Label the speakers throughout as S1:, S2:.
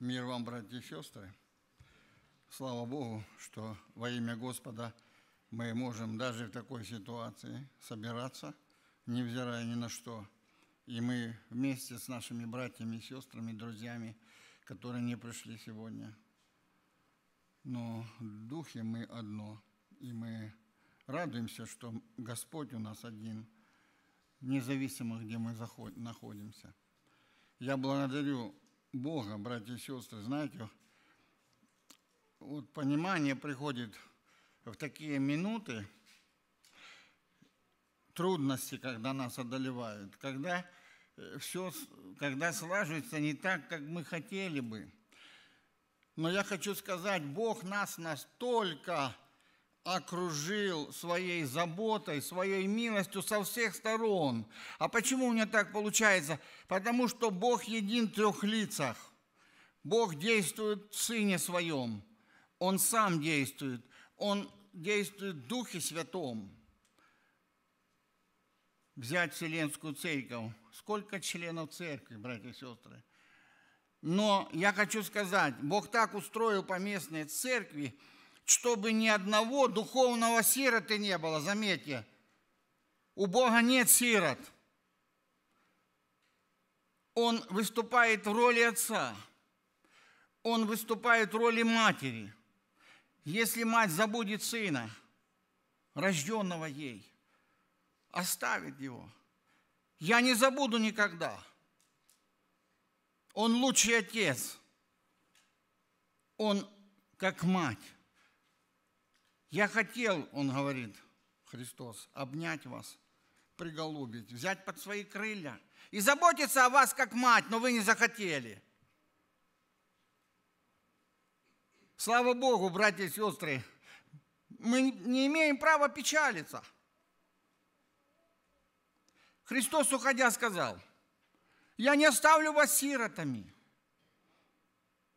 S1: Мир вам, братья и сестры. Слава Богу, что во имя Господа мы можем даже в такой ситуации собираться, невзирая ни на что. И мы вместе с нашими братьями, сестрами, друзьями, которые не пришли сегодня. Но в духе мы одно, и мы радуемся, что Господь у нас один, независимо, где мы находимся. Я благодарю Бога, братья и сестры, знаете, вот понимание приходит в такие минуты, трудности, когда нас одолевают, когда э, все, когда слаживается не так, как мы хотели бы. Но я хочу сказать, Бог нас настолько окружил своей заботой, своей милостью со всех сторон. А почему у меня так получается? Потому что Бог един в трех лицах. Бог действует в Сыне Своем. Он сам действует. Он действует в Духе Святом. Взять Вселенскую Церковь. Сколько членов церкви, братья и сестры? Но я хочу сказать, Бог так устроил поместные церкви – чтобы ни одного духовного сироты не было. Заметьте, у Бога нет сирот. Он выступает в роли отца. Он выступает в роли матери. Если мать забудет сына, рожденного ей, оставит его, я не забуду никогда. Он лучший отец. Он как мать. Я хотел, он говорит, Христос, обнять вас, приголубить, взять под свои крылья и заботиться о вас как мать, но вы не захотели. Слава Богу, братья и сестры, мы не имеем права печалиться. Христос, уходя, сказал, «Я не оставлю вас сиротами».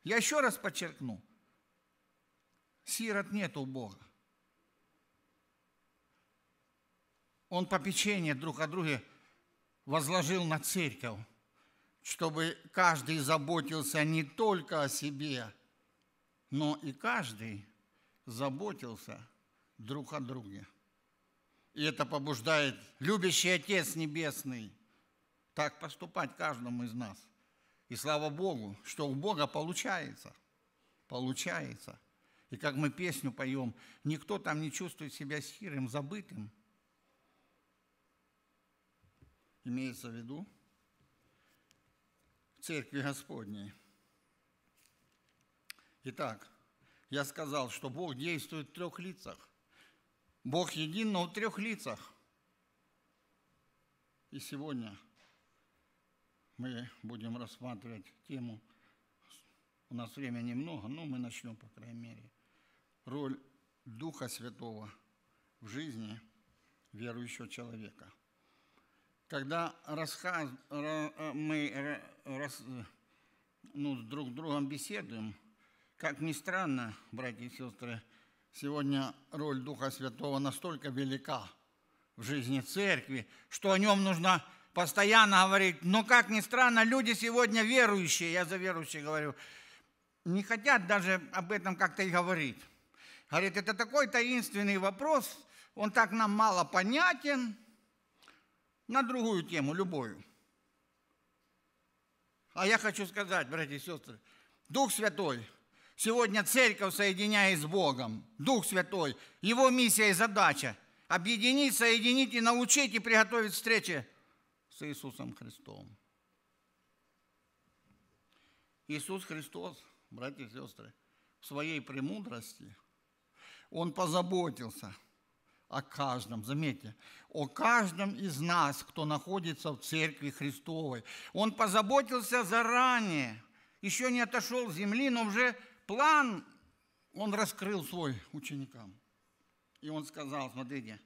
S1: Я еще раз подчеркну, сирот нет у Бога. Он попечение друг о друге возложил на церковь, чтобы каждый заботился не только о себе, но и каждый заботился друг о друге. И это побуждает любящий Отец Небесный так поступать каждому из нас. И слава Богу, что у Бога получается. Получается. И как мы песню поем, никто там не чувствует себя сирым, забытым. имеется в виду в Церкви Господней. Итак, я сказал, что Бог действует в трех лицах. Бог един, но в трех лицах. И сегодня мы будем рассматривать тему, у нас времени немного, но мы начнем, по крайней мере, роль Духа Святого в жизни верующего человека когда рассказ, э, мы рас, ну, друг другом беседуем, как ни странно, братья и сестры, сегодня роль Духа Святого настолько велика в жизни церкви, что о нем нужно постоянно говорить. Но как ни странно, люди сегодня верующие, я за верующие говорю, не хотят даже об этом как-то и говорить. Говорит, это такой таинственный вопрос, он так нам мало понятен – на другую тему, любую. А я хочу сказать, братья и сестры, Дух Святой, сегодня церковь соединяет с Богом, Дух Святой, его миссия и задача – объединить, соединить и научить и приготовить встречи с Иисусом Христом. Иисус Христос, братья и сестры, в своей премудрости, Он позаботился – о каждом, заметьте, о каждом из нас, кто находится в Церкви Христовой. Он позаботился заранее, еще не отошел с земли, но уже план он раскрыл свой ученикам. И он сказал, смотрите,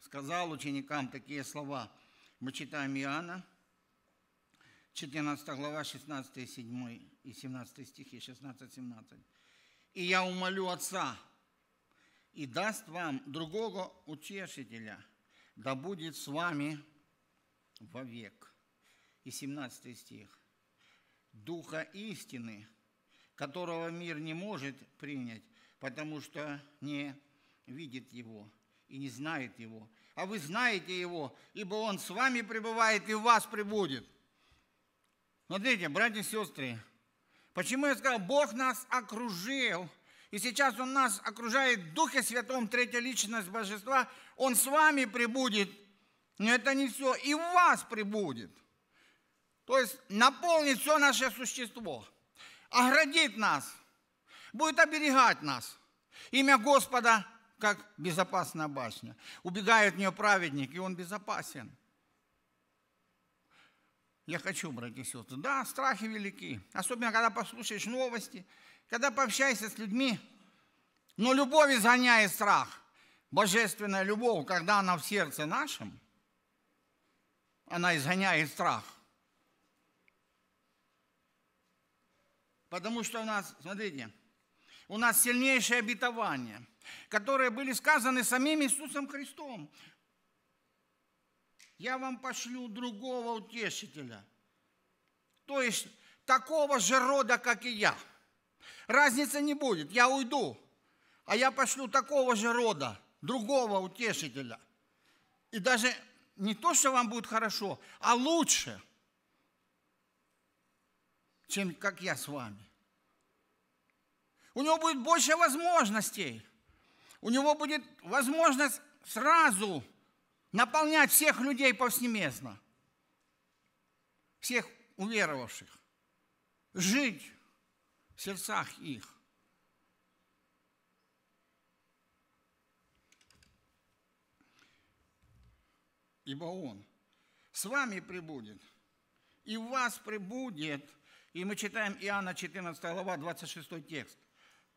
S1: сказал ученикам такие слова. Мы читаем Иоанна, 14 глава, 16, 7 и 17 стихи, 16-17. «И я умолю Отца, и даст вам другого утешителя, да будет с вами вовек. И 17 стих. Духа истины, которого мир не может принять, потому что не видит его и не знает его. А вы знаете его, ибо он с вами пребывает и в вас пребудет. Смотрите, братья и сестры, почему я сказал, Бог нас окружил – и сейчас Он нас окружает в Духе Святом, третья личность Божества, Он с вами прибудет, но это не все, и в вас прибудет. То есть наполнит все наше существо, оградит нас, будет оберегать нас. Имя Господа, как безопасная башня. Убегает от нее праведник, и он безопасен. Я хочу, братья и сестры, да, страхи велики. Особенно, когда послушаешь новости – когда пообщаешься с людьми, но любовь изгоняет страх. Божественная любовь, когда она в сердце нашем, она изгоняет страх. Потому что у нас, смотрите, у нас сильнейшие обетования, которые были сказаны самим Иисусом Христом. Я вам пошлю другого утешителя, то есть такого же рода, как и я – Разницы не будет, я уйду, а я пошлю такого же рода, другого утешителя. И даже не то, что вам будет хорошо, а лучше, чем как я с вами. У него будет больше возможностей. У него будет возможность сразу наполнять всех людей повсеместно, всех уверовавших, жить в сердцах их. Ибо Он с вами прибудет, и в вас прибудет, и мы читаем Иоанна 14 глава, 26 текст.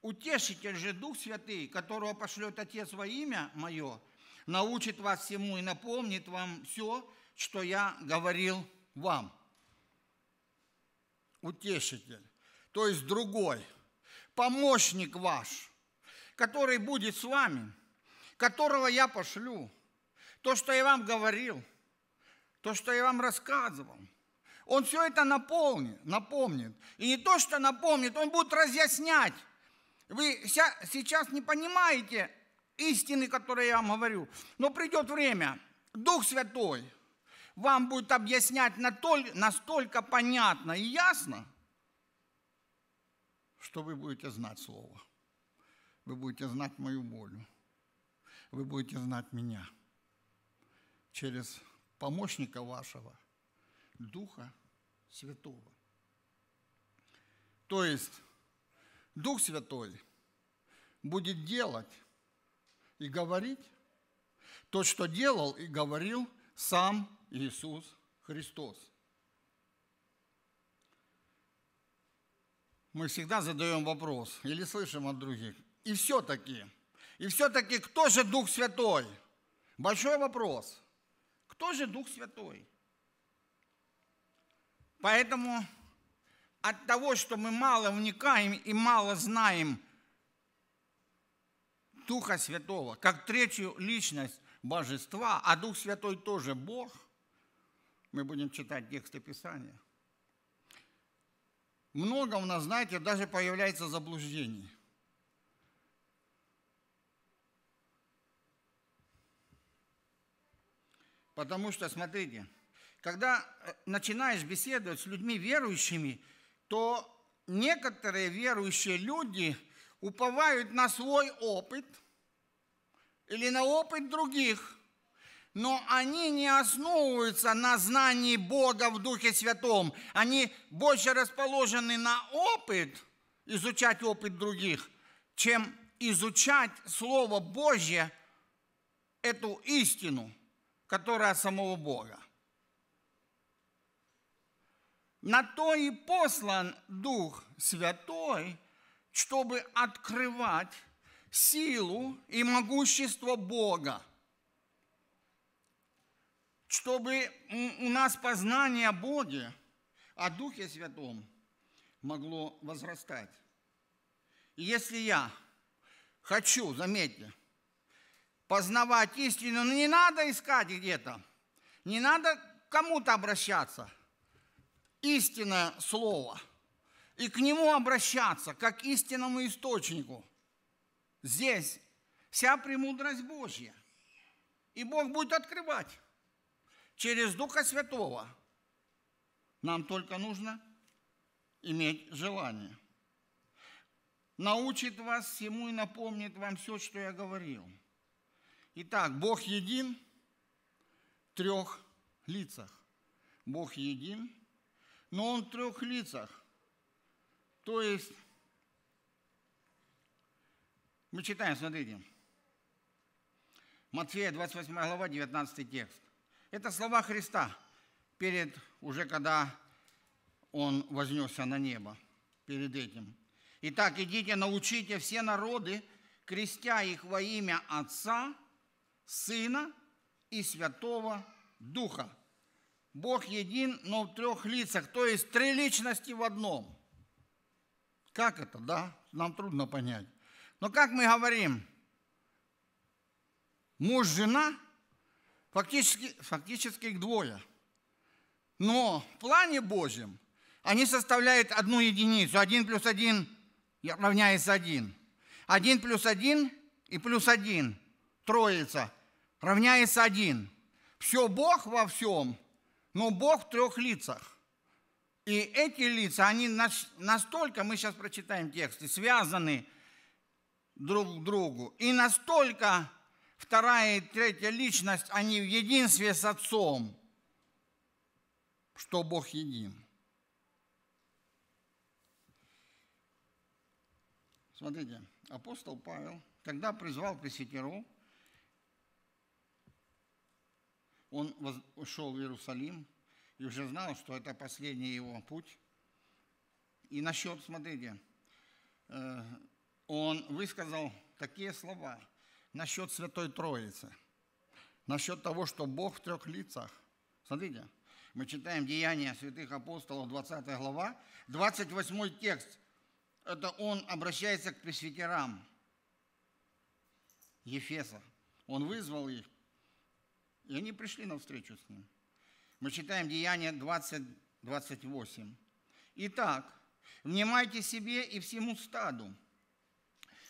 S1: «Утешитель же Дух Святый, которого пошлет Отец во имя Мое, научит вас всему и напомнит вам все, что я говорил вам». Утешитель то есть другой, помощник ваш, который будет с вами, которого я пошлю. То, что я вам говорил, то, что я вам рассказывал. Он все это наполнит, напомнит. И не то, что напомнит, он будет разъяснять. Вы сейчас не понимаете истины, которые я вам говорю, но придет время. Дух Святой вам будет объяснять настолько понятно и ясно – что вы будете знать Слово. Вы будете знать мою боль. Вы будете знать меня. Через помощника вашего, Духа Святого. То есть Дух Святой будет делать и говорить то, что делал и говорил сам Иисус Христос. мы всегда задаем вопрос или слышим от других. И все-таки, и все-таки, кто же Дух Святой? Большой вопрос. Кто же Дух Святой? Поэтому от того, что мы мало вникаем и мало знаем Духа Святого, как третью личность Божества, а Дух Святой тоже Бог, мы будем читать тексты Писания – много у нас, знаете, даже появляется заблуждений. Потому что, смотрите, когда э, начинаешь беседовать с людьми верующими, то некоторые верующие люди уповают на свой опыт или на опыт других но они не основываются на знании Бога в Духе Святом. Они больше расположены на опыт, изучать опыт других, чем изучать Слово Божье, эту истину, которая от самого Бога. На то и послан Дух Святой, чтобы открывать силу и могущество Бога – чтобы у нас познание о Боге, о Духе Святом могло возрастать. если я хочу, заметьте, познавать истину, но ну, не надо искать где-то, не надо кому-то обращаться. Истинное Слово. И к нему обращаться, как к истинному источнику. Здесь вся премудрость Божья. И Бог будет открывать через Духа Святого. Нам только нужно иметь желание. Научит вас всему и напомнит вам все, что я говорил. Итак, Бог един в трех лицах. Бог един, но Он в трех лицах. То есть, мы читаем, смотрите, Матфея 28 глава, 19 текст. Это слова Христа перед, уже когда Он вознесся на небо, перед этим. Итак, идите, научите все народы, крестя их во имя Отца, Сына и Святого Духа. Бог един, но в трех лицах, то есть три личности в одном. Как это, да? Нам трудно понять. Но как мы говорим, муж, жена – Фактически, фактически их двое. Но в плане Божьем они составляют одну единицу. Один плюс один равняется один. Один плюс один и плюс один, троица, равняется один. Все Бог во всем, но Бог в трех лицах. И эти лица, они настолько, мы сейчас прочитаем тексты, связаны друг к другу, и настолько вторая и третья личность, они в единстве с Отцом, что Бог един. Смотрите, апостол Павел, когда призвал пресвитеров, он ушел в Иерусалим и уже знал, что это последний его путь. И насчет, смотрите, э, он высказал такие слова – насчет Святой Троицы, насчет того, что Бог в трех лицах. Смотрите, мы читаем Деяния святых апостолов, 20 глава, 28 текст. Это он обращается к пресвитерам Ефеса. Он вызвал их, и они пришли на встречу с ним. Мы читаем Деяния 20, 28. Итак, внимайте себе и всему стаду,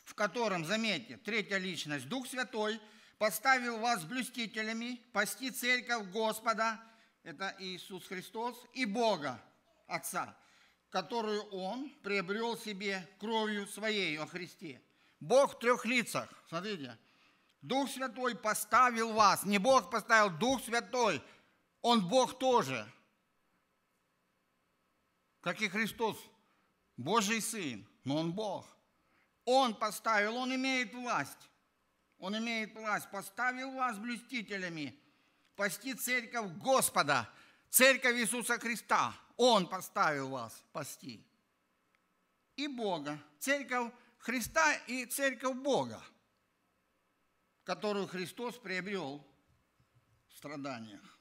S1: в котором, заметьте, третья личность, Дух Святой, поставил вас блюстителями, пасти церковь Господа, это Иисус Христос, и Бога Отца, которую Он приобрел себе кровью Своей о Христе. Бог в трех лицах, смотрите, Дух Святой поставил вас, не Бог поставил, Дух Святой, Он Бог тоже, как и Христос, Божий Сын, но Он Бог – он поставил, он имеет власть. Он имеет власть, поставил вас блюстителями, пасти церковь Господа, церковь Иисуса Христа. Он поставил вас пасти. И Бога, церковь Христа и церковь Бога, которую Христос приобрел в страданиях.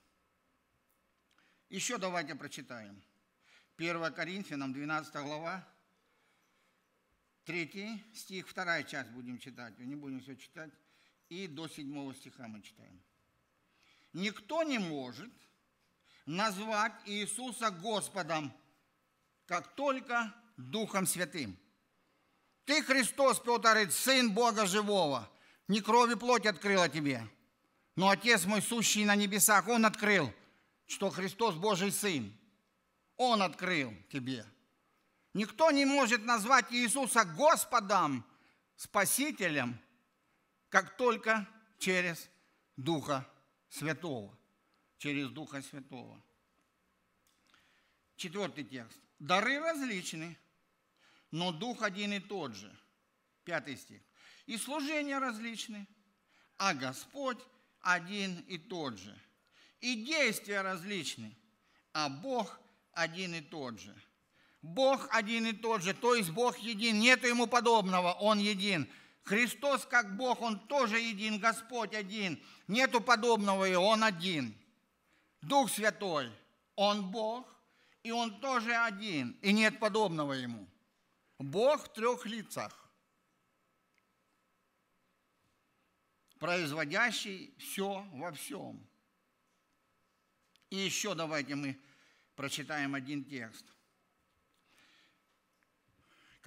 S1: Еще давайте прочитаем. 1 Коринфянам, 12 глава, Третий стих, вторая часть будем читать, не будем все читать, и до седьмого стиха мы читаем. Никто не может назвать Иисуса Господом, как только Духом Святым. Ты, Христос, Петр, Сын Бога Живого, не крови плоть открыла тебе, но Отец мой, сущий на небесах, Он открыл, что Христос Божий Сын. Он открыл тебе – Никто не может назвать Иисуса Господом, Спасителем, как только через Духа Святого. Через Духа Святого. Четвертый текст. Дары различны, но Дух один и тот же. Пятый стих. И служения различны, а Господь один и тот же. И действия различны, а Бог один и тот же – Бог один и тот же, то есть Бог един, нету ему подобного, он един. Христос как Бог, он тоже един, Господь один, нету подобного, и он один. Дух Святой, он Бог, и он тоже один, и нет подобного ему. Бог в трех лицах, производящий все во всем. И еще давайте мы прочитаем один текст –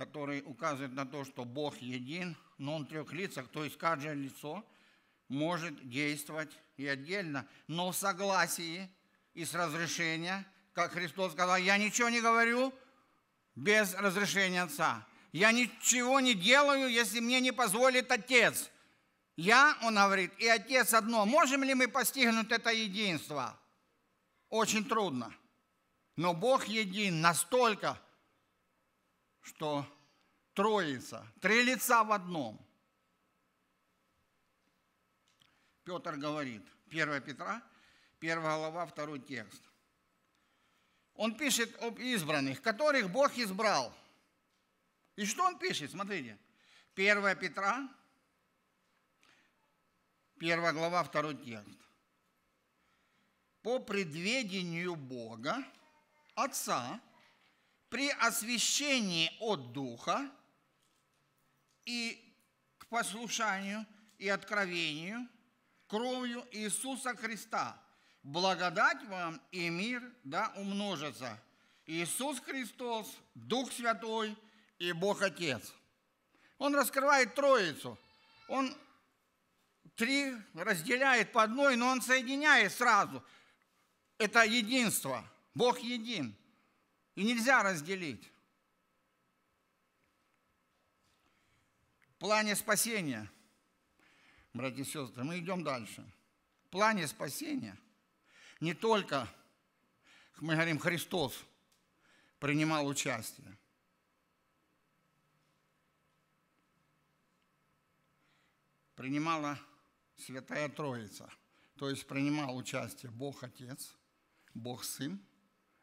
S1: который указывает на то, что Бог един, но Он в трех лицах, то есть каждое лицо может действовать и отдельно, но в согласии и с разрешения, как Христос сказал, «Я ничего не говорю без разрешения Отца». Я ничего не делаю, если мне не позволит Отец. Я, он говорит, и Отец одно. Можем ли мы постигнуть это единство? Очень трудно. Но Бог един настолько, что Троица, три лица в одном. Петр говорит, 1 Петра, 1 глава, 2 текст. Он пишет об избранных, которых Бог избрал. И что он пишет? Смотрите. 1 Петра, 1 глава, 2 текст. По предведению Бога, Отца, при освящении от Духа и к послушанию и откровению кровью Иисуса Христа. Благодать вам и мир да умножится. Иисус Христос, Дух Святой и Бог Отец. Он раскрывает Троицу. Он три разделяет по одной, но он соединяет сразу. Это единство. Бог един и нельзя разделить. В плане спасения, братья и сестры, мы идем дальше. В плане спасения не только, мы говорим, Христос принимал участие. Принимала Святая Троица, то есть принимал участие Бог Отец, Бог Сын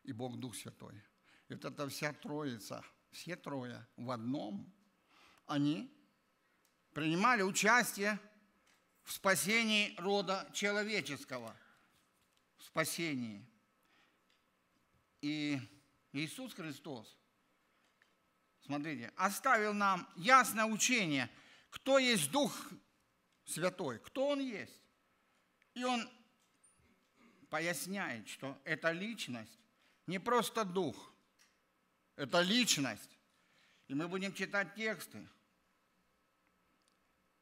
S1: и Бог Дух Святой. И вот эта вся троица, все трое в одном, они принимали участие в спасении рода человеческого, в спасении. И Иисус Христос, смотрите, оставил нам ясное учение, кто есть Дух Святой, кто Он есть. И Он поясняет, что эта личность не просто Дух – это личность. И мы будем читать тексты.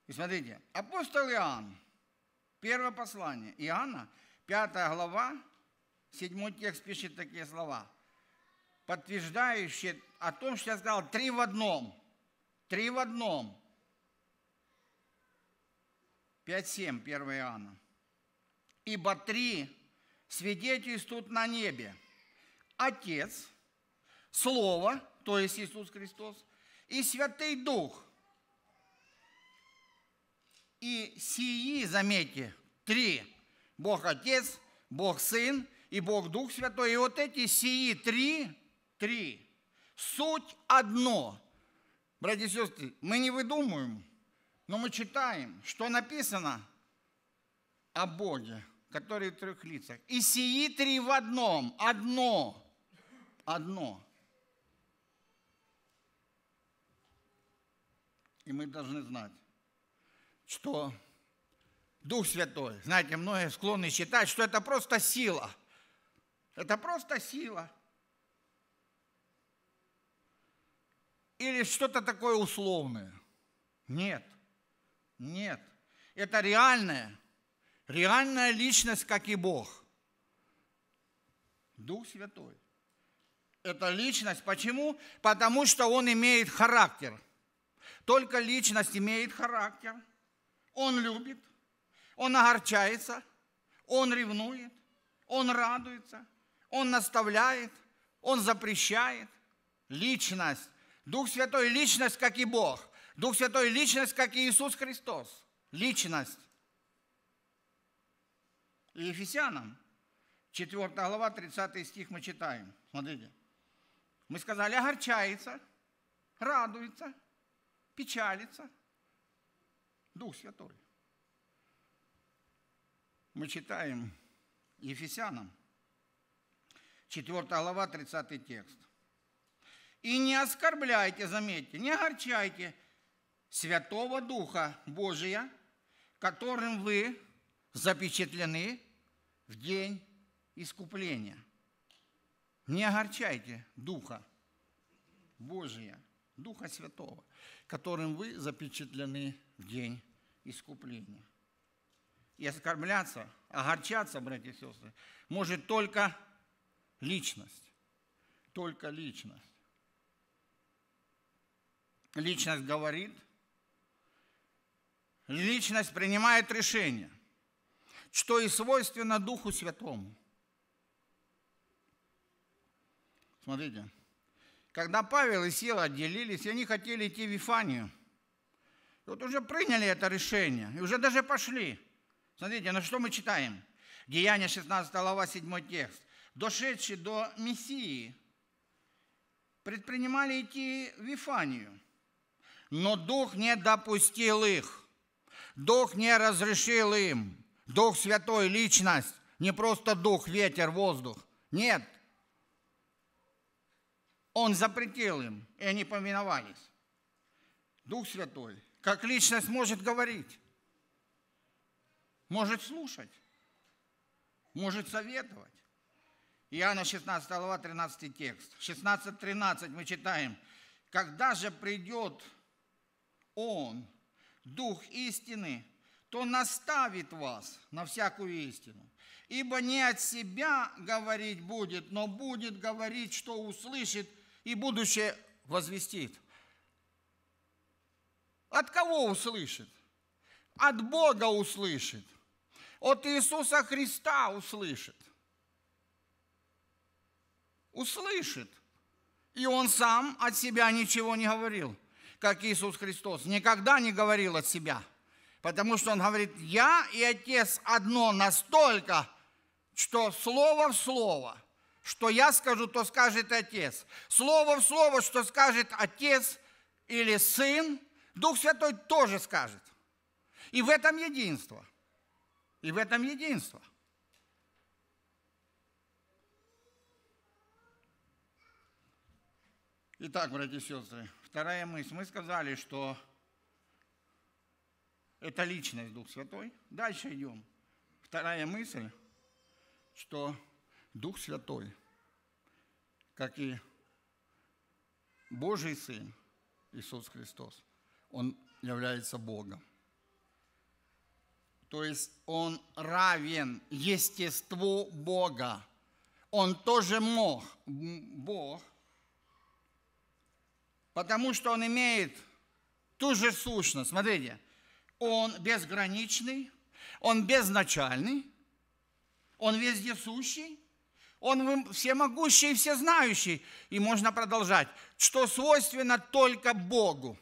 S1: И смотрите, апостол Иоанн, первое послание Иоанна, пятая глава, седьмой текст пишет такие слова, подтверждающие о том, что я сказал, три в одном. Три в одном. 5.7, 1 Иоанна. «Ибо три свидетельствуют на небе. Отец – Слово, то есть Иисус Христос, и Святый Дух. И сии, заметьте, три. Бог Отец, Бог Сын и Бог Дух Святой. И вот эти сии три, три, суть одно. Братья и сестры, мы не выдумываем, но мы читаем, что написано о Боге, который в трех лицах. И сии три в одном, одно, одно. И мы должны знать, что Дух Святой, знаете, многие склонны считать, что это просто сила. Это просто сила. Или что-то такое условное. Нет, нет. Это реальная, реальная личность, как и Бог. Дух Святой. Это личность. Почему? Потому что он имеет характер – только личность имеет характер. Он любит, он огорчается, он ревнует, он радуется, он наставляет, он запрещает. Личность. Дух Святой – личность, как и Бог. Дух Святой – личность, как и Иисус Христос. Личность. И Ефесянам, 4 глава, 30 стих мы читаем. Смотрите. Мы сказали, огорчается, радуется – печалится. Дух Святой. Мы читаем Ефесянам, 4 глава, 30 текст. «И не оскорбляйте, заметьте, не огорчайте Святого Духа Божия, которым вы запечатлены в день искупления. Не огорчайте Духа Божия, Духа Святого, которым вы запечатлены в день искупления. И оскорбляться, огорчаться, братья и сестры, может только личность. Только личность. Личность говорит, личность принимает решение, что и свойственно Духу Святому. Смотрите, когда Павел и Сила отделились, и они хотели идти в Вифанию. И вот уже приняли это решение, и уже даже пошли. Смотрите, на что мы читаем. Деяние 16 глава, 7 текст. Дошедшие до Мессии предпринимали идти в Вифанию, но Дух не допустил их. Дух не разрешил им. Дух Святой, Личность, не просто Дух, ветер, воздух. Нет, он запретил им, и они поминовались. Дух Святой, как личность, может говорить, может слушать, может советовать. Иоанна 16 глава 13 текст. 16-13 мы читаем. «Когда же придет Он, Дух истины, то наставит вас на всякую истину. Ибо не от себя говорить будет, но будет говорить, что услышит, и будущее возвестит. От кого услышит? От Бога услышит. От Иисуса Христа услышит. Услышит. И он сам от себя ничего не говорил, как Иисус Христос. Никогда не говорил от себя. Потому что он говорит, я и Отец одно настолько, что слово в слово – что я скажу, то скажет Отец. Слово в слово, что скажет Отец или Сын, Дух Святой тоже скажет. И в этом единство. И в этом единство. Итак, братья и сестры, вторая мысль. Мы сказали, что это личность Дух Святой. Дальше идем. Вторая мысль, что Дух Святой, как и Божий Сын Иисус Христос, Он является Богом. То есть Он равен естеству Бога. Он тоже мог, Бог, потому что Он имеет ту же сущность. Смотрите, Он безграничный, Он безначальный, Он вездесущий, он всемогущий и всезнающий. И можно продолжать. Что свойственно только Богу.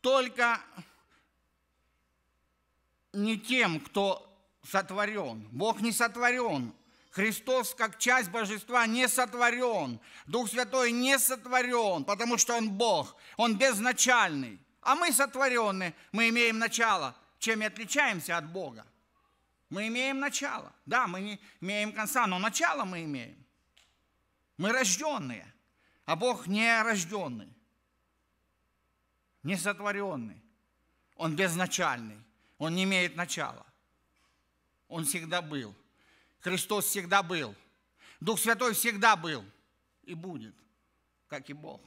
S1: Только не тем, кто сотворен. Бог не сотворен. Христос, как часть божества, не сотворен. Дух Святой не сотворен, потому что Он Бог. Он безначальный. А мы сотворены, мы имеем начало. Чем и отличаемся от Бога? Мы имеем начало. Да, мы не имеем конца, но начало мы имеем. Мы рожденные, а Бог не рожденный, не сотворенный. Он безначальный, он не имеет начала. Он всегда был. Христос всегда был. Дух Святой всегда был и будет, как и Бог.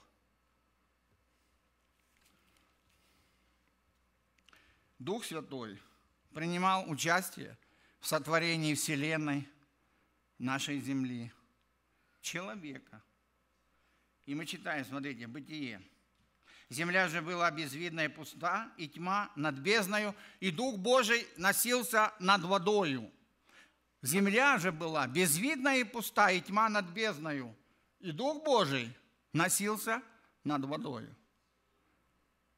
S1: Дух Святой принимал участие – в сотворении Вселенной, нашей земли, человека. И мы читаем, смотрите, Бытие. Земля же была безвидна и пуста, и тьма над бездною, и Дух Божий носился над водою. Земля же была безвидна и пуста, и тьма над бездною, и Дух Божий носился над водою.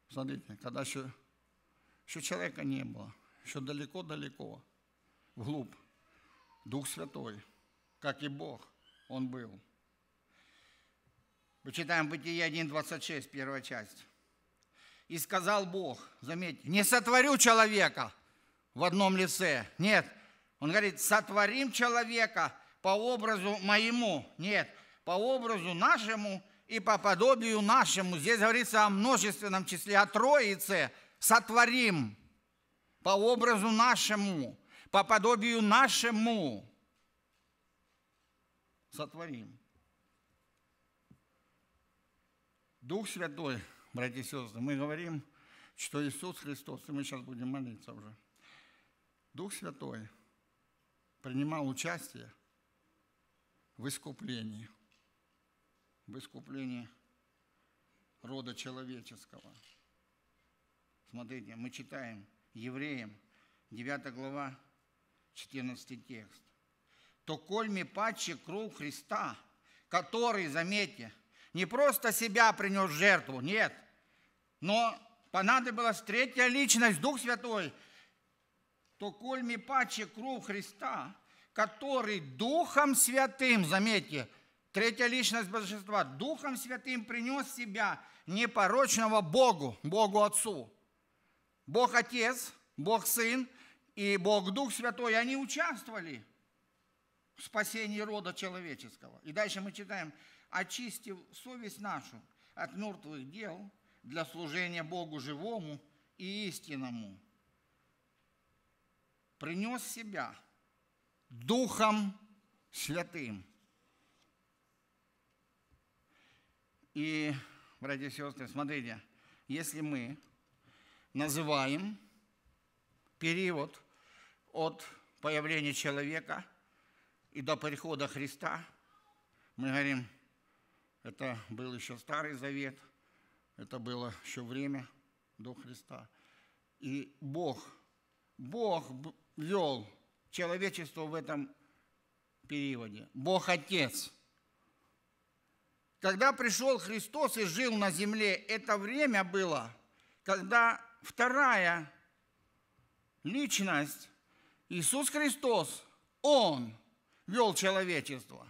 S1: Смотрите, когда еще, еще человека не было, еще далеко-далеко вглубь. Дух Святой, как и Бог, Он был. Мы читаем Бытие 1.26, первая часть. «И сказал Бог, заметьте, не сотворю человека в одном лице». Нет, он говорит, сотворим человека по образу моему. Нет, по образу нашему и по подобию нашему. Здесь говорится о множественном числе, о троице. Сотворим по образу нашему по подобию нашему сотворим. Дух Святой, братья и сестры, мы говорим, что Иисус Христос, и мы сейчас будем молиться уже, Дух Святой принимал участие в искуплении, в искуплении рода человеческого. Смотрите, мы читаем Евреям, 9 глава, 14 текст, то кольми паче кровь Христа, который, заметьте, не просто себя принес в жертву, нет, но понадобилась третья личность, Дух Святой, то кольми паче кровь Христа, который Духом Святым, заметьте, третья личность Божества, Духом Святым принес себя непорочного Богу, Богу Отцу. Бог Отец, Бог Сын – и Бог Дух Святой, они участвовали в спасении рода человеческого. И дальше мы читаем, очистив совесть нашу от мертвых дел для служения Богу живому и истинному, принес себя Духом Святым. И, братья и сестры, смотрите, если мы называем период от появления человека и до прихода Христа, мы говорим, это был еще Старый Завет, это было еще время до Христа. И Бог, Бог вел человечество в этом периоде. Бог Отец. Когда пришел Христос и жил на земле, это время было, когда вторая личность Иисус Христос, Он вел человечество.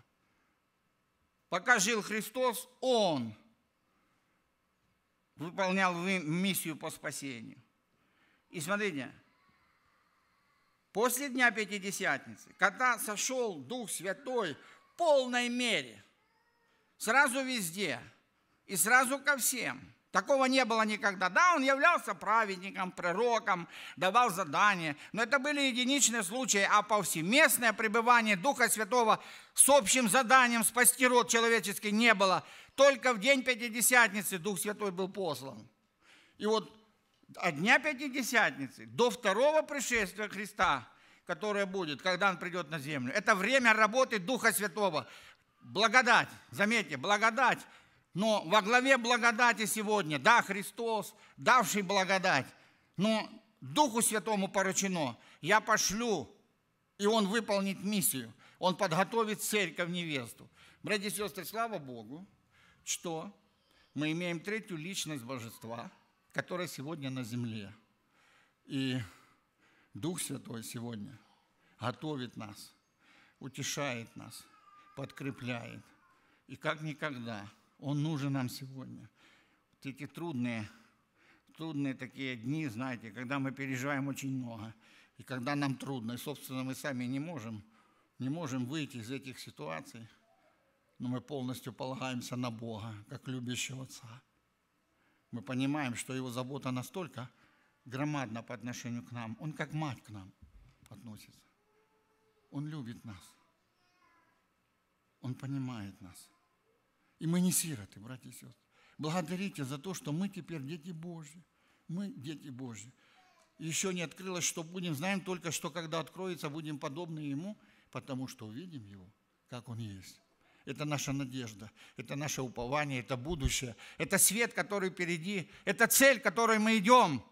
S1: Пока жил Христос, Он выполнял миссию по спасению. И смотрите, после Дня Пятидесятницы, когда сошел Дух Святой в полной мере, сразу везде и сразу ко всем – Такого не было никогда. Да, он являлся праведником, пророком, давал задания, но это были единичные случаи, а повсеместное пребывание Духа Святого с общим заданием спасти род человеческий не было. Только в день Пятидесятницы Дух Святой был послан. И вот от дня Пятидесятницы до второго пришествия Христа, которое будет, когда Он придет на землю, это время работы Духа Святого. Благодать, заметьте, благодать – но во главе благодати сегодня, да, Христос, давший благодать, но Духу Святому поручено, я пошлю, и Он выполнит миссию. Он подготовит церковь невесту. Братья и сестры, слава Богу, что мы имеем третью личность Божества, которая сегодня на земле. И Дух Святой сегодня готовит нас, утешает нас, подкрепляет. И как никогда – он нужен нам сегодня. Вот эти трудные, трудные такие дни, знаете, когда мы переживаем очень много, и когда нам трудно, и, собственно, мы сами не можем, не можем выйти из этих ситуаций, но мы полностью полагаемся на Бога, как любящего Отца. Мы понимаем, что Его забота настолько громадна по отношению к нам. Он как мать к нам относится. Он любит нас. Он понимает нас. И мы не сироты, братья и сестры. Благодарите за то, что мы теперь дети Божьи. Мы дети Божьи. Еще не открылось, что будем. Знаем только, что когда откроется, будем подобны Ему, потому что увидим Его, как Он есть. Это наша надежда, это наше упование, это будущее, это свет, который впереди, это цель, к которой мы идем.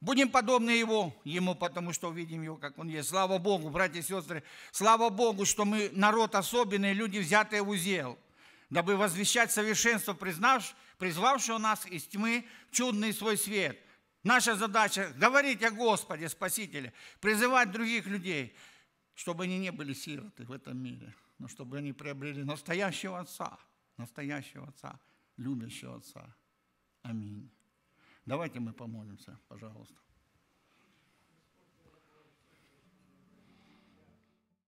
S1: Будем подобны Его, Ему, потому что увидим Его, как Он есть. Слава Богу, братья и сестры, слава Богу, что мы народ особенный, люди, взятые в узел – дабы возвещать совершенство, признав, призвавшего нас из тьмы в чудный свой свет. Наша задача – говорить о Господе, Спасителе, призывать других людей, чтобы они не были сироты в этом мире, но чтобы они приобрели настоящего Отца, настоящего Отца, любящего Отца. Аминь. Давайте мы помолимся, пожалуйста.